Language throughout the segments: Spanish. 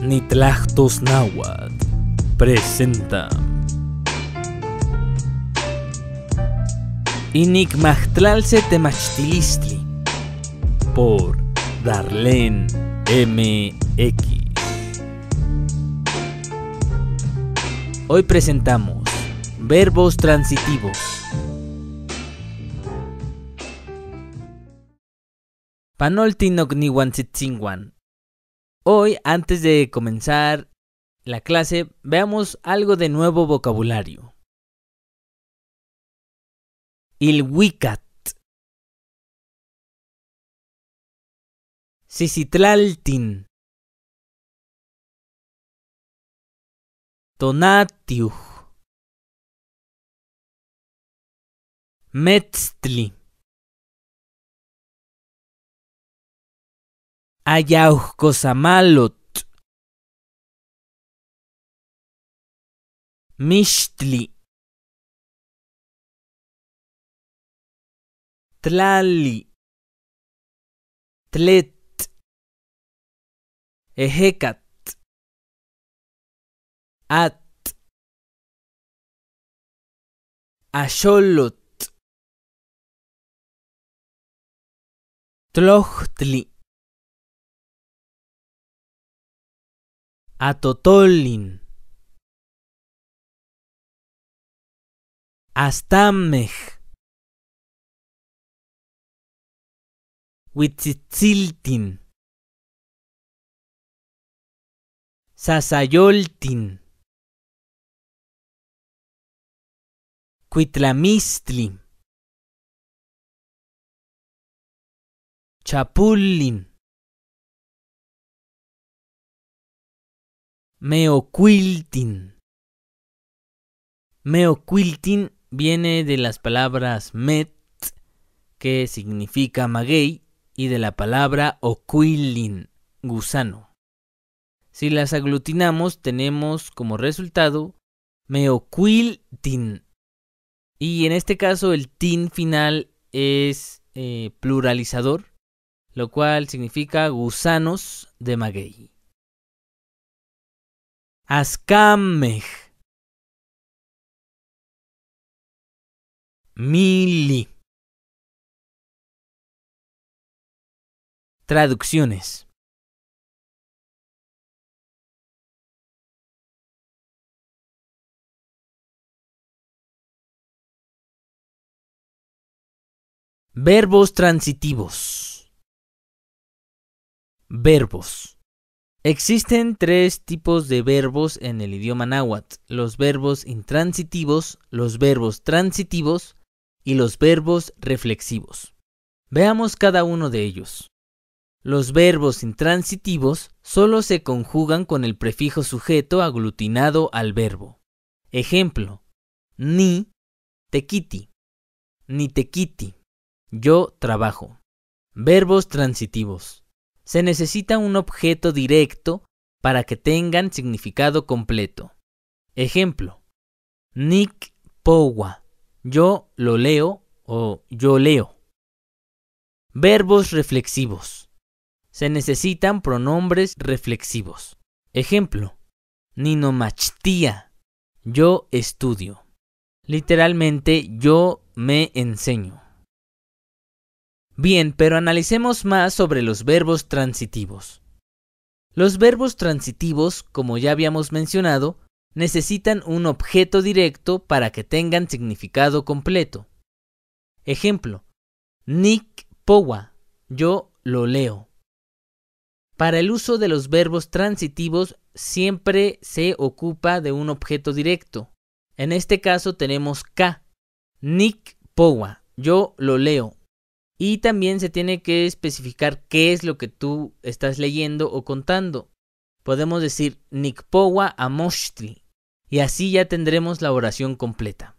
Nitlachtos nahuat presenta Inigmachtlalce Temachtilistli por Darlene MX. Hoy presentamos verbos transitivos. Panoltinocnihuantzitzinguan Hoy, antes de comenzar la clase, veamos algo de nuevo vocabulario. Il Wicat. Sisitlaltin. Tonatiuh, Metzli. Ayaucosamalot. Mistli. Tlali. Tlet. Ejecat. At. Ayolot. Tlochtli. Atotolin. Astamej. Huitzitziltin. Sasayoltin. Quitlamistlin, Chapullin. Meoquiltin. Meoquiltin viene de las palabras met, que significa maguey, y de la palabra oquilin, gusano. Si las aglutinamos, tenemos como resultado meoquiltin. Y en este caso, el tin final es eh, pluralizador, lo cual significa gusanos de maguey. Askamej. Mili. Traducciones. Verbos transitivos. Verbos. Existen tres tipos de verbos en el idioma náhuatl, los verbos intransitivos, los verbos transitivos y los verbos reflexivos. Veamos cada uno de ellos. Los verbos intransitivos solo se conjugan con el prefijo sujeto aglutinado al verbo. Ejemplo, ni tequiti, ni tequiti, yo trabajo. Verbos transitivos se necesita un objeto directo para que tengan significado completo. Ejemplo, Nick Powa, yo lo leo o yo leo. Verbos reflexivos. Se necesitan pronombres reflexivos. Ejemplo, Nino yo estudio. Literalmente, yo me enseño. Bien, pero analicemos más sobre los verbos transitivos. Los verbos transitivos, como ya habíamos mencionado, necesitan un objeto directo para que tengan significado completo. Ejemplo, Nick Powa, yo lo leo. Para el uso de los verbos transitivos siempre se ocupa de un objeto directo. En este caso tenemos K, Nick Powa, yo lo leo, y también se tiene que especificar qué es lo que tú estás leyendo o contando. Podemos decir Nikpowa Amostri. Y así ya tendremos la oración completa.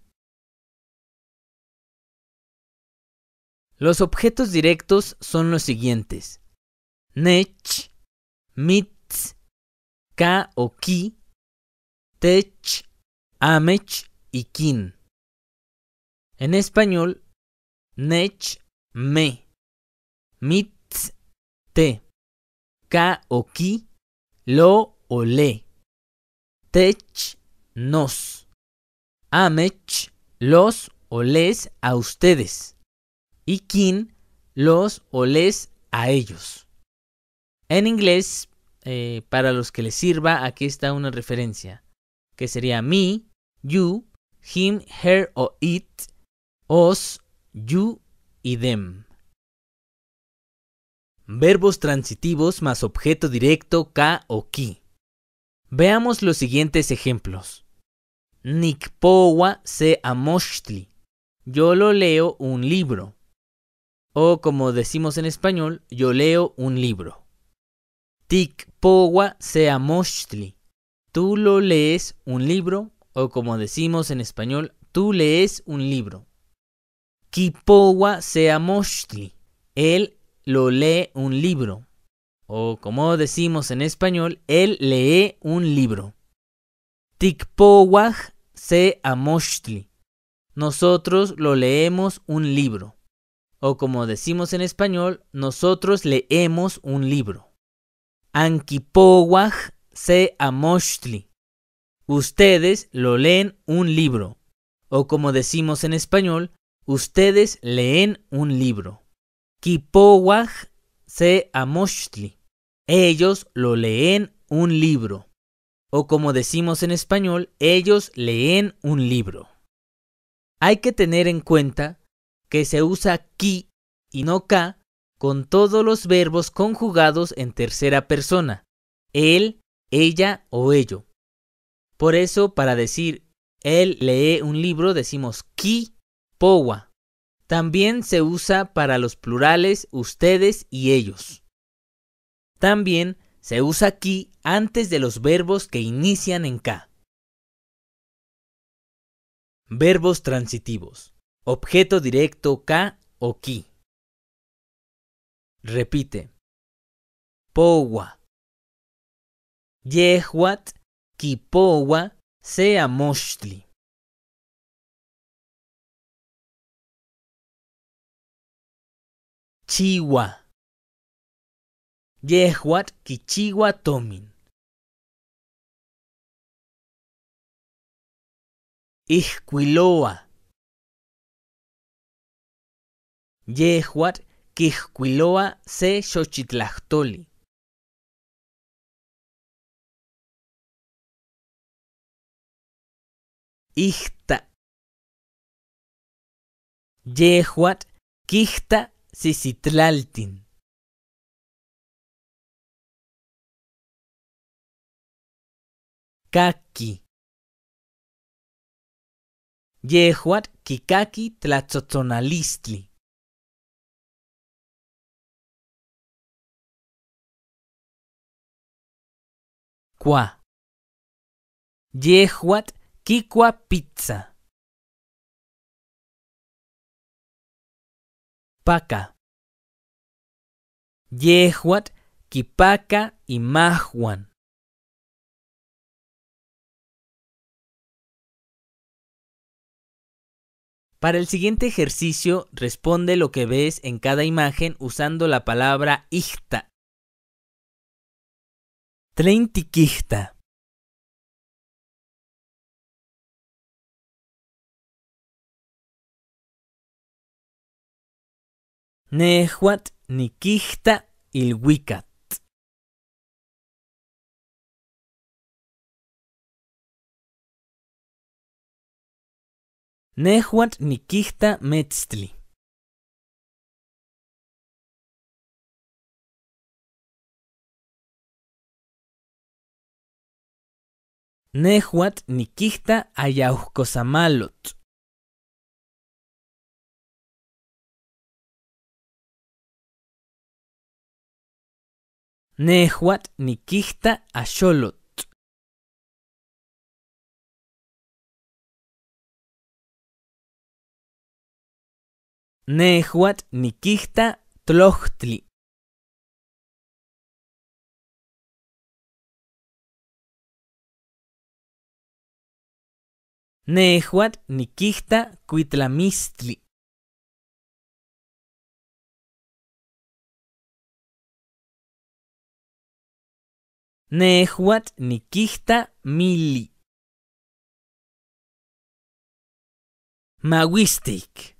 Los objetos directos son los siguientes. Nech, mitz, ka o ki, tech, amech y kin. En español, nech me, mit, te, ka o ki, lo o le, tech, nos, amech, los o les a ustedes, y kin, los o les a ellos. En inglés, eh, para los que les sirva, aquí está una referencia, que sería me, you, him, her o it, os, you idem. Verbos transitivos más objeto directo ka o ki. Veamos los siguientes ejemplos. Nikpowa se amostli, Yo lo leo un libro. O como decimos en español, yo leo un libro. Tikpowa se amostli, Tú lo lees un libro. O como decimos en español, tú lees un libro. Kipowa Seamoshli. Él lo lee un libro. O como decimos en español, él lee un libro. se amoshtli. Nosotros lo leemos un libro. O como decimos en español, nosotros leemos un libro. se amostli. Ustedes lo leen un libro. O como decimos en español, Ustedes leen un libro. Kipowaj se amochtli. Ellos lo leen un libro. O como decimos en español, ellos leen un libro. Hay que tener en cuenta que se usa ki y no ka con todos los verbos conjugados en tercera persona. Él, ella o ello. Por eso, para decir él lee un libro, decimos ki powa. También se usa para los plurales ustedes y ellos. También se usa aquí antes de los verbos que inician en ka. Verbos transitivos. Objeto directo ka o ki. Repite. Powa. Yehuat kipowa sea moshtli. Chihua. Yehuat Kichiwa Tomin. Ixquiloa. Yehuat Quijquiloa se Xochitlachtoli. Ixta. Yehuat Cicitlaltin. Kaki. Yehuat kikaki tlatzotzonalistli. Kwa. Yehuat kikua pizza. Yehuat, Kipaka y Mahuan. Para el siguiente ejercicio, responde lo que ves en cada imagen usando la palabra icta. Nehuat nikihta ilwikat. Nehuat nikihta metzli. Nehuat nikihta Samalot. Nehuat Nikista Ayolot. Nehuat Nikista Tlochtli. Nehuat Nikista Cuitlamistli. Nehuat nikista mili. Magüistik